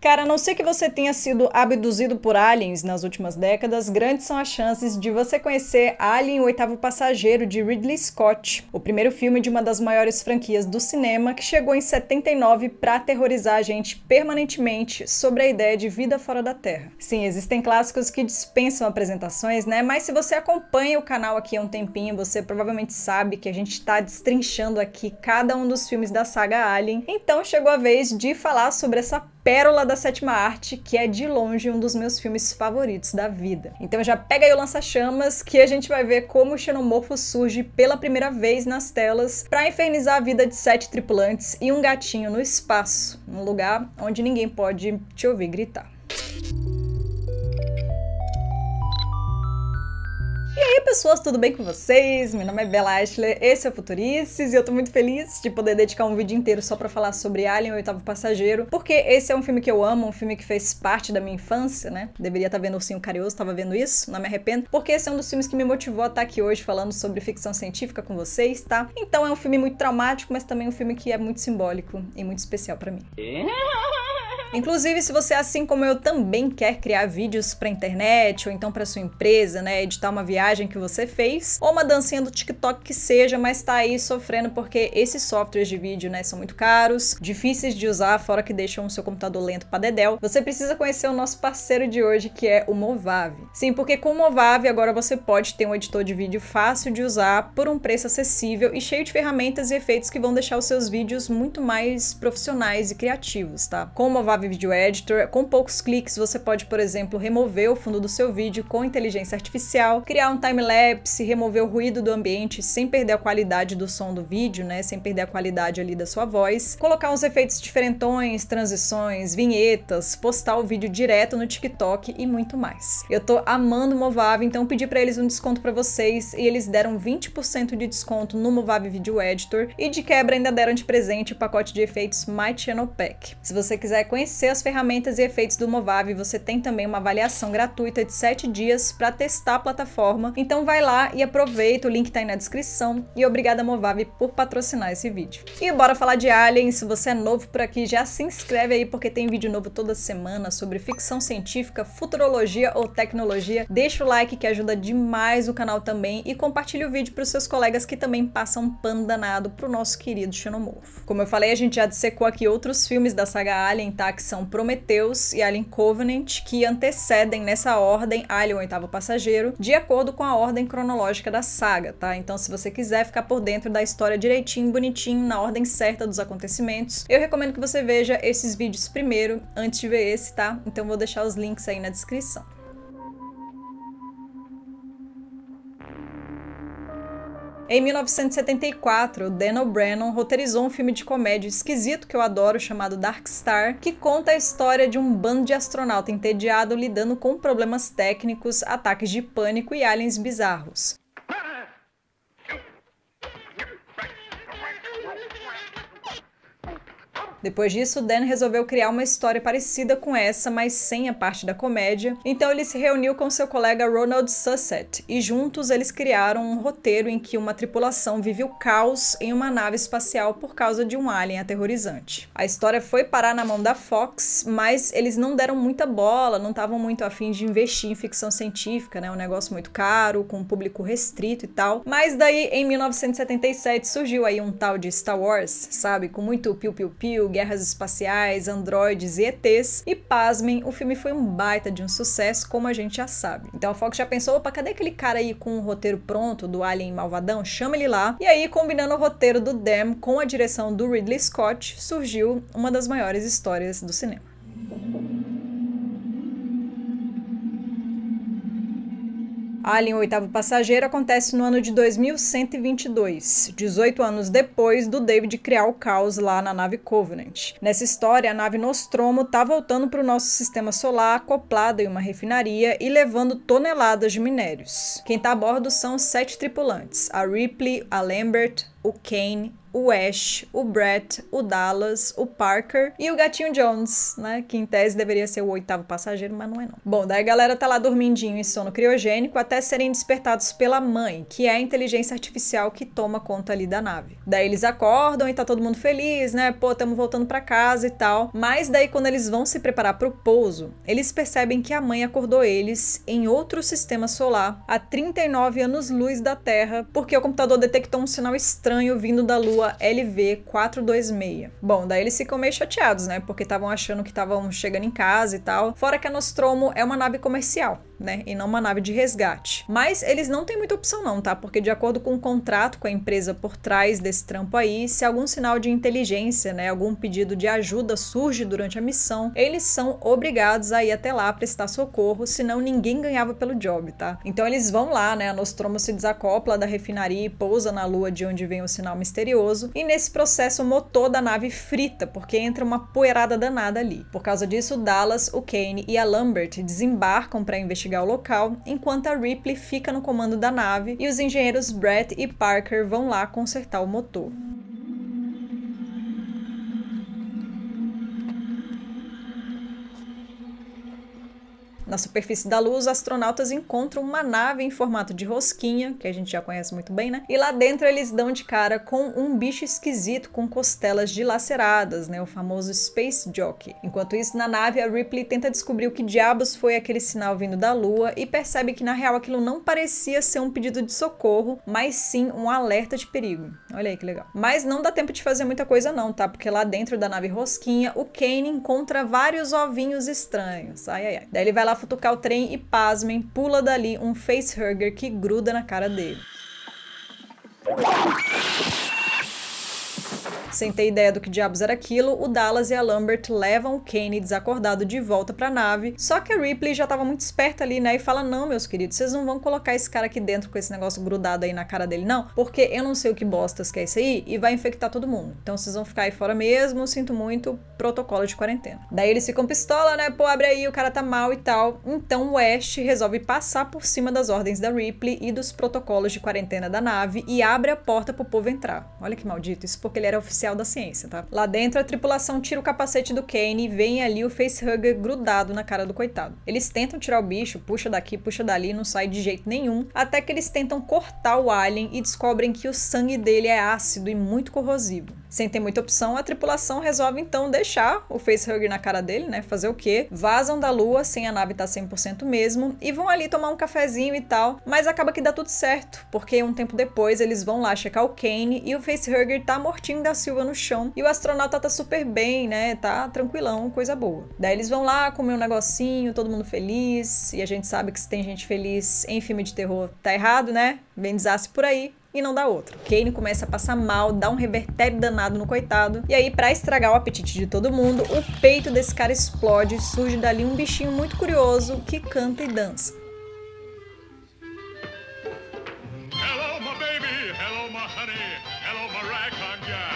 Cara, a não ser que você tenha sido abduzido por aliens nas últimas décadas, grandes são as chances de você conhecer Alien, o oitavo passageiro, de Ridley Scott, o primeiro filme de uma das maiores franquias do cinema, que chegou em 79 para aterrorizar a gente permanentemente sobre a ideia de vida fora da Terra. Sim, existem clássicos que dispensam apresentações, né? Mas se você acompanha o canal aqui há um tempinho, você provavelmente sabe que a gente está destrinchando aqui cada um dos filmes da saga Alien. Então chegou a vez de falar sobre essa pérola da sétima arte, que é de longe um dos meus filmes favoritos da vida. Então já pega aí o lança-chamas que a gente vai ver como o xenomorfo surge pela primeira vez nas telas para infernizar a vida de sete tripulantes e um gatinho no espaço, num lugar onde ninguém pode te ouvir gritar. pessoas, tudo bem com vocês? Meu nome é Bela Ashley, esse é o Futurices e eu tô muito feliz de poder dedicar um vídeo inteiro só para falar sobre Alien, o Oitavo Passageiro, porque esse é um filme que eu amo, um filme que fez parte da minha infância, né? Deveria estar tá vendo Ursinho Carinhoso, tava vendo isso, não me arrependo, porque esse é um dos filmes que me motivou a estar tá aqui hoje falando sobre ficção científica com vocês, tá? Então é um filme muito traumático, mas também um filme que é muito simbólico e muito especial para mim. É? Inclusive, se você, assim como eu, também quer criar vídeos para internet ou então para sua empresa, né, editar uma viagem que você fez ou uma dancinha do TikTok que seja, mas está aí sofrendo porque esses softwares de vídeo, né, são muito caros, difíceis de usar, fora que deixam o seu computador lento para dedéu. Você precisa conhecer o nosso parceiro de hoje, que é o Movavi. Sim, porque com o Movavi agora você pode ter um editor de vídeo fácil de usar por um preço acessível e cheio de ferramentas e efeitos que vão deixar os seus vídeos muito mais profissionais e criativos, tá? Com o Movavi Mojave Video Editor. Com poucos cliques, você pode, por exemplo, remover o fundo do seu vídeo com inteligência artificial, criar um time-lapse, remover o ruído do ambiente sem perder a qualidade do som do vídeo, né? Sem perder a qualidade ali da sua voz, colocar uns efeitos diferentões, transições, vinhetas, postar o vídeo direto no TikTok e muito mais. Eu tô amando o Movave, então pedi para eles um desconto para vocês e eles deram 20% de desconto no Movave Video Editor e de quebra ainda deram de presente o pacote de efeitos My Channel Pack. Se você quiser conhecer conhecer as ferramentas e efeitos do Movave, você tem também uma avaliação gratuita de 7 dias para testar a plataforma. Então vai lá e aproveita, o link está aí na descrição. E obrigada Movave por patrocinar esse vídeo. E bora falar de Alien, se você é novo por aqui, já se inscreve aí porque tem vídeo novo toda semana sobre ficção científica, futurologia ou tecnologia. Deixa o like que ajuda demais o canal também e compartilha o vídeo para os seus colegas que também passam pano danado pro nosso querido xenomorfo. Como eu falei, a gente já dissecou aqui outros filmes da saga Alien, tá? que são Prometheus e Alien Covenant, que antecedem nessa ordem Alien o Oitavo Passageiro, de acordo com a ordem cronológica da saga, tá? Então, se você quiser ficar por dentro da história direitinho, bonitinho, na ordem certa dos acontecimentos, eu recomendo que você veja esses vídeos primeiro, antes de ver esse, tá? Então, vou deixar os links aí na descrição. Em 1974, Dan O'Bannon roteirizou um filme de comédia esquisito que eu adoro chamado Dark Star, que conta a história de um bando de astronauta entediado lidando com problemas técnicos, ataques de pânico e aliens bizarros. Depois disso, Dan resolveu criar uma história parecida com essa, mas sem a parte da comédia. Então ele se reuniu com seu colega Ronald Susset e juntos eles criaram um roteiro em que uma tripulação vive o caos em uma nave espacial por causa de um alien aterrorizante. A história foi parar na mão da Fox, mas eles não deram muita bola, não estavam muito afim de investir em ficção científica, né? Um negócio muito caro, com um público restrito e tal. Mas daí, em 1977, surgiu aí um tal de Star Wars, sabe? Com muito piu-piu-piu, guerras espaciais, androides e ETs. E pasmem, o filme foi um baita de um sucesso, como a gente já sabe. Então a Fox já pensou, opa, cadê aquele cara aí com o um roteiro pronto do Alien Malvadão? Chama ele lá. E aí, combinando o roteiro do Dem com a direção do Ridley Scott, surgiu uma das maiores histórias do cinema. Alien, o oitavo passageiro, acontece no ano de 2122, 18 anos depois do David criar o caos lá na nave Covenant. Nessa história, a nave Nostromo está voltando para o nosso sistema solar, acoplada em uma refinaria e levando toneladas de minérios. Quem está a bordo são sete tripulantes, a Ripley, a Lambert, o Kane o Ash, o Brett, o Dallas, o Parker e o gatinho Jones, né? Que em tese deveria ser o oitavo passageiro, mas não é não. Bom, daí a galera tá lá dormindinho em sono criogênico até serem despertados pela mãe, que é a inteligência artificial que toma conta ali da nave. Daí eles acordam e tá todo mundo feliz, né? Pô, tamo voltando para casa e tal. Mas daí quando eles vão se preparar pro pouso, eles percebem que a mãe acordou eles em outro sistema solar, a 39 anos-luz da Terra, porque o computador detectou um sinal estranho vindo da Lua rua LV 426. Bom, daí eles ficam meio chateados, né? Porque estavam achando que estavam chegando em casa e tal. Fora que a Nostromo é uma nave comercial, né? E não uma nave de resgate. Mas eles não têm muita opção, não, tá? Porque de acordo com o contrato com a empresa por trás desse trampo aí, se algum sinal de inteligência, né? Algum pedido de ajuda surge durante a missão, eles são obrigados a ir até lá prestar socorro, senão ninguém ganhava pelo job, tá? Então eles vão lá, né? A Nostromo se desacopla da refinaria e pousa na lua de onde vem o sinal misterioso e nesse processo, o motor da nave frita, porque entra uma poeirada danada ali. Por causa disso, Dallas, o Kane e a Lambert desembarcam para investigar o local, enquanto a Ripley fica no comando da nave e os engenheiros Brett e Parker vão lá consertar o motor. Na superfície da Lua, os astronautas encontram uma nave em formato de rosquinha, que a gente já conhece muito bem, né? E lá dentro eles dão de cara com um bicho esquisito com costelas dilaceradas, né? O famoso Space Jockey. Enquanto isso, na nave, a Ripley tenta descobrir o que diabos foi aquele sinal vindo da Lua e percebe que na real aquilo não parecia ser um pedido de socorro, mas sim um alerta de perigo. Olha aí que legal. Mas não dá tempo de fazer muita coisa não, tá? Porque lá dentro da nave rosquinha, o Kane encontra vários ovinhos estranhos. Ai, ai, ai. Daí ele vai lá futucar o trem e, pasmem, pula dali um facehugger que gruda na cara dele. Sem ter ideia do que diabos era aquilo, o Dallas e a Lambert levam o Kane desacordado de volta pra nave, só que a Ripley já tava muito esperta ali, né, e fala, não, meus queridos, vocês não vão colocar esse cara aqui dentro com esse negócio grudado aí na cara dele, não, porque eu não sei o que bostas que é isso aí, e vai infectar todo mundo. Então vocês vão ficar aí fora mesmo, sinto muito, protocolo de quarentena. Daí eles ficam pistola, né, pô, abre aí, o cara tá mal e tal. Então o West resolve passar por cima das ordens da Ripley e dos protocolos de quarentena da nave e abre a porta pro povo entrar. Olha que maldito, isso porque ele era oficial oficial da ciência, tá? Lá dentro, a tripulação tira o capacete do Kane e vem ali o facehugger grudado na cara do coitado. Eles tentam tirar o bicho, puxa daqui, puxa dali, não sai de jeito nenhum, até que eles tentam cortar o alien e descobrem que o sangue dele é ácido e muito corrosivo. Sem ter muita opção, a tripulação resolve então deixar o facehugger na cara dele, né? Fazer o quê? Vazam da lua sem a nave estar tá 100% mesmo e vão ali tomar um cafezinho e tal, mas acaba que dá tudo certo, porque um tempo depois eles vão lá checar o Kane e o facehugger tá mortinho da Silva no chão e o astronauta tá super bem, né? Tá tranquilão, coisa boa. Daí eles vão lá comer um negocinho, todo mundo feliz, e a gente sabe que se tem gente feliz em filme de terror tá errado, né? Vem desastre por aí e não dá outro. Kane começa a passar mal, dá um revertério danado no coitado, e aí para estragar o apetite de todo mundo, o peito desse cara explode, e surge dali um bichinho muito curioso que canta e dança.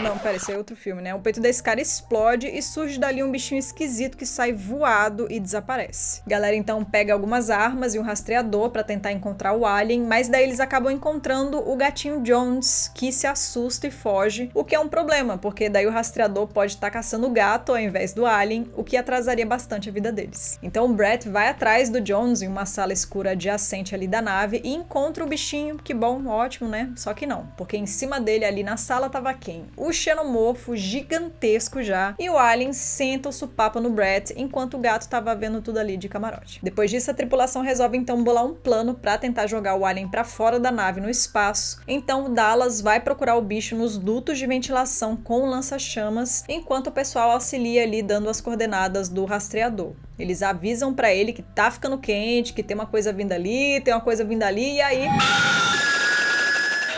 Não, pera, esse é outro filme, né? O peito desse cara explode e surge dali um bichinho esquisito que sai voado e desaparece. galera então pega algumas armas e um rastreador para tentar encontrar o alien, mas daí eles acabam encontrando o gatinho Jones, que se assusta e foge, o que é um problema, porque daí o rastreador pode estar tá caçando o gato ao invés do alien, o que atrasaria bastante a vida deles. Então o Brett vai atrás do Jones em uma sala escura adjacente ali da nave e encontra o bichinho, que bom, ótimo, né? Só que não, porque em cima dele ali na sala tava quem? O o xenomorfo gigantesco já, e o alien senta o supapo no Brett enquanto o gato tava vendo tudo ali de camarote. Depois disso, a tripulação resolve então bolar um plano para tentar jogar o alien para fora da nave no espaço. Então, Dallas vai procurar o bicho nos dutos de ventilação com lança-chamas, enquanto o pessoal auxilia ali dando as coordenadas do rastreador. Eles avisam para ele que tá ficando quente, que tem uma coisa vindo ali, tem uma coisa vindo ali, e aí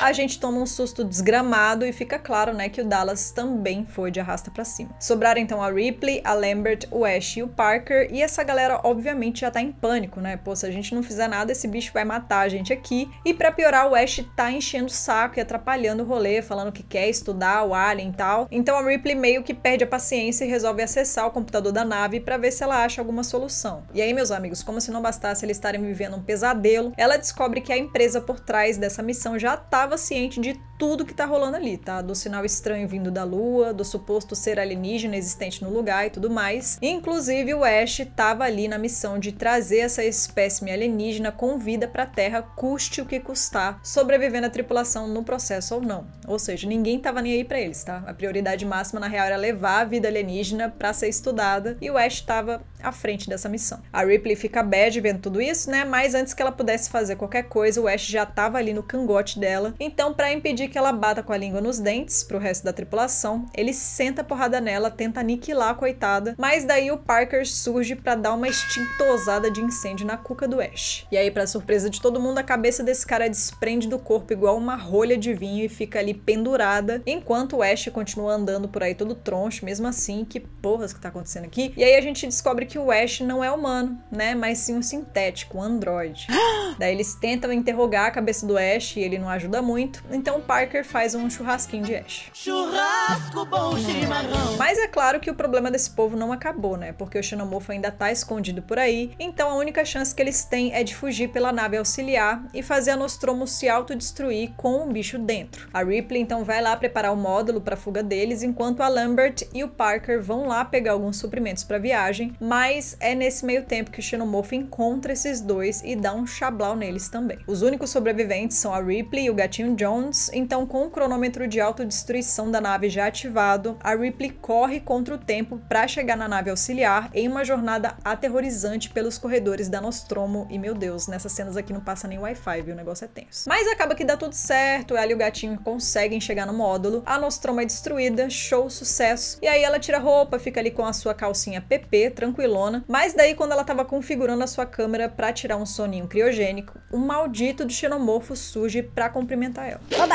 a gente toma um susto desgramado e fica claro, né, que o Dallas também foi de arrasta para cima. Sobraram então a Ripley, a Lambert, o Ash e o Parker, e essa galera obviamente já tá em pânico, né? Pô, se a gente não fizer nada, esse bicho vai matar a gente aqui. E para piorar, o Ash tá enchendo o saco e atrapalhando o rolê, falando que quer estudar o alien e tal. Então a Ripley meio que perde a paciência e resolve acessar o computador da nave para ver se ela acha alguma solução. E aí, meus amigos, como se não bastasse eles estarem vivendo um pesadelo, ela descobre que a empresa por trás dessa missão já tá estava ciente de tudo que está rolando ali, tá? Do sinal estranho vindo da Lua, do suposto ser alienígena existente no lugar e tudo mais. Inclusive, o Ash estava ali na missão de trazer essa espécime alienígena com vida para a Terra, custe o que custar, sobrevivendo a tripulação no processo ou não. Ou seja, ninguém estava nem aí para eles, tá? A prioridade máxima na real era levar a vida alienígena para ser estudada e o Ash estava à frente dessa missão. A Ripley fica bad vendo tudo isso, né? Mas antes que ela pudesse fazer qualquer coisa, o Ash já estava ali no cangote dela. Então, para impedir que ela bata com a língua nos dentes pro resto da tripulação, ele senta a porrada nela, tenta aniquilar a coitada, mas daí o Parker surge para dar uma extintosada de incêndio na cuca do Ash. E aí, para surpresa de todo mundo, a cabeça desse cara desprende do corpo igual uma rolha de vinho e fica ali pendurada, enquanto o Ash continua andando por aí todo troncho, mesmo assim, que porras que tá acontecendo aqui? E aí a gente descobre que que o Ash não é humano, né? Mas sim um sintético, um androide. Daí eles tentam interrogar a cabeça do Ash e ele não ajuda muito, então o Parker faz um churrasquinho de Ash. Churrasco bom chimarrão. Mas é claro que o problema desse povo não acabou, né? Porque o xenomorfo ainda tá escondido por aí, então a única chance que eles têm é de fugir pela nave auxiliar e fazer a Nostromo se autodestruir com um bicho dentro. A Ripley então vai lá preparar o módulo para fuga deles, enquanto a Lambert e o Parker vão lá pegar alguns suprimentos para viagem, mas mas é nesse meio tempo que o xenomorfo encontra esses dois e dá um chablau neles também. Os únicos sobreviventes são a Ripley e o gatinho Jones, então com o cronômetro de autodestruição da nave já ativado, a Ripley corre contra o tempo para chegar na nave auxiliar em uma jornada aterrorizante pelos corredores da Nostromo e meu Deus, nessas cenas aqui não passa nem Wi-Fi, viu? O negócio é tenso. Mas acaba que dá tudo certo, ela e o gatinho conseguem chegar no módulo, a Nostromo é destruída, show, sucesso, e aí ela tira roupa, fica ali com a sua calcinha PP, tranquilo mas daí quando ela estava configurando a sua câmera para tirar um soninho criogênico, o maldito do xenomorfo surge para cumprimentar ela. Oba!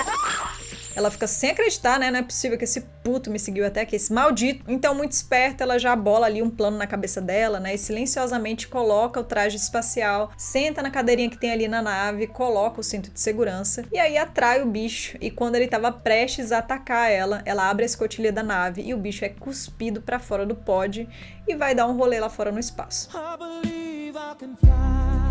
Ela fica sem acreditar, né? Não é possível que esse puto me seguiu até aqui, esse maldito. Então, muito esperta, ela já bola ali um plano na cabeça dela, né? E silenciosamente coloca o traje espacial, senta na cadeirinha que tem ali na nave, coloca o cinto de segurança e aí atrai o bicho. E quando ele estava prestes a atacar ela, ela abre a escotilha da nave e o bicho é cuspido para fora do pod e vai dar um rolê lá fora no espaço. I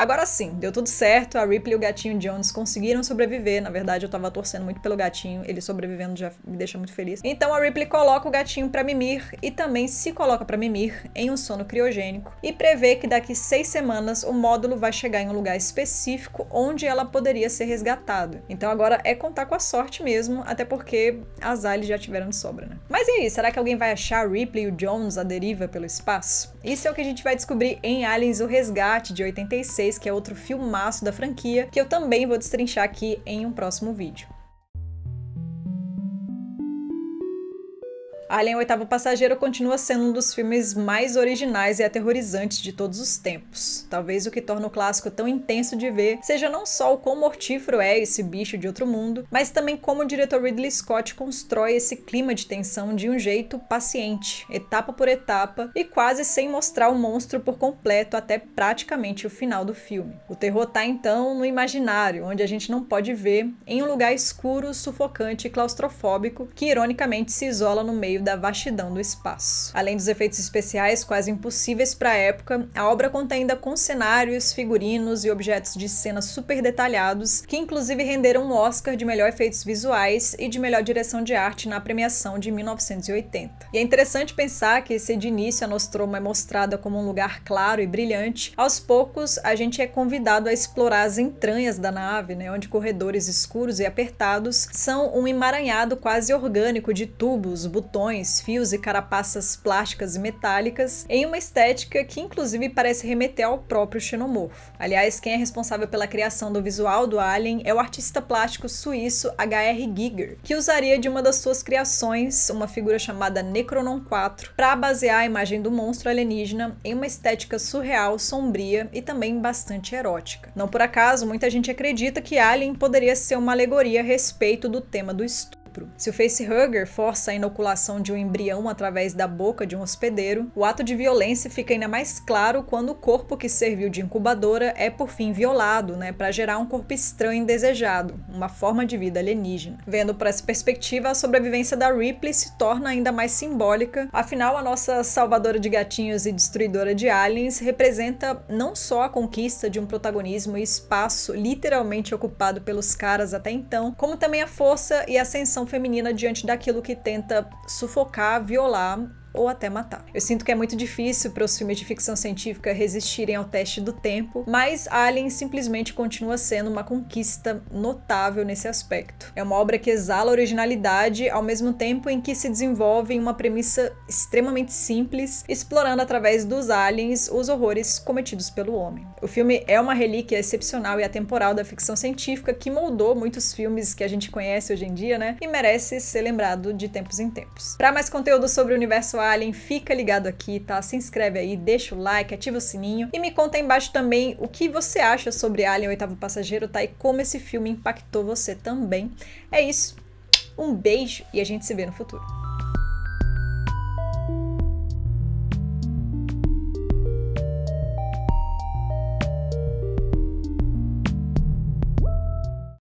Agora sim, deu tudo certo, a Ripley e o gatinho Jones conseguiram sobreviver. Na verdade, eu tava torcendo muito pelo gatinho, ele sobrevivendo já me deixa muito feliz. Então a Ripley coloca o gatinho para mimir e também se coloca para mimir em um sono criogênico e prevê que daqui seis semanas o módulo vai chegar em um lugar específico onde ela poderia ser resgatada. Então agora é contar com a sorte mesmo, até porque as eles já tiveram de sobra, né? Mas e aí, será que alguém vai achar a Ripley e o Jones à deriva pelo espaço? Isso é o que a gente vai descobrir em Aliens o Resgate de 86 3, que é outro filmaço da franquia, que eu também vou destrinchar aqui em um próximo vídeo. Alien, o oitavo passageiro, continua sendo um dos filmes mais originais e aterrorizantes de todos os tempos. Talvez o que torna o clássico tão intenso de ver seja não só o quão mortífero é esse bicho de outro mundo, mas também como o diretor Ridley Scott constrói esse clima de tensão de um jeito paciente, etapa por etapa e quase sem mostrar o monstro por completo até praticamente o final do filme. O terror tá então no imaginário, onde a gente não pode ver, em um lugar escuro, sufocante e claustrofóbico que ironicamente se isola no meio meio da vastidão do espaço. Além dos efeitos especiais quase impossíveis para a época, a obra conta ainda com cenários, figurinos e objetos de cena super detalhados, que inclusive renderam um Oscar de melhor efeitos visuais e de melhor direção de arte na premiação de 1980. E é interessante pensar que se de início a Nostromo é mostrada como um lugar claro e brilhante, aos poucos a gente é convidado a explorar as entranhas da nave, né, onde corredores escuros e apertados são um emaranhado quase orgânico de tubos, botões fios e carapaças plásticas e metálicas em uma estética que inclusive parece remeter ao próprio xenomorfo. Aliás, quem é responsável pela criação do visual do Alien é o artista plástico suíço H.R. Giger, que usaria de uma das suas criações, uma figura chamada Necronon 4, para basear a imagem do monstro alienígena em uma estética surreal, sombria e também bastante erótica. Não por acaso, muita gente acredita que Alien poderia ser uma alegoria a respeito do tema do estudo estupro. Se o facehugger força a inoculação de um embrião através da boca de um hospedeiro, o ato de violência fica ainda mais claro quando o corpo que serviu de incubadora é por fim violado, né, para gerar um corpo estranho e indesejado, uma forma de vida alienígena. Vendo por essa perspectiva, a sobrevivência da Ripley se torna ainda mais simbólica, afinal a nossa salvadora de gatinhos e destruidora de aliens representa não só a conquista de um protagonismo e espaço literalmente ocupado pelos caras até então, como também a força e ascensão feminina diante daquilo que tenta sufocar, violar ou até matar. Eu sinto que é muito difícil para os filmes de ficção científica resistirem ao teste do tempo, mas Alien simplesmente continua sendo uma conquista notável nesse aspecto. É uma obra que exala originalidade ao mesmo tempo em que se desenvolve em uma premissa extremamente simples, explorando através dos aliens os horrores cometidos pelo homem. O filme é uma relíquia excepcional e atemporal da ficção científica que moldou muitos filmes que a gente conhece hoje em dia, né? E merece ser lembrado de tempos em tempos. Para mais conteúdo sobre o universo Alien, fica ligado aqui, tá? Se inscreve aí, deixa o like, ativa o sininho e me conta aí embaixo também o que você acha sobre Alien Oitavo Passageiro, tá? E como esse filme impactou você também. É isso. Um beijo e a gente se vê no futuro.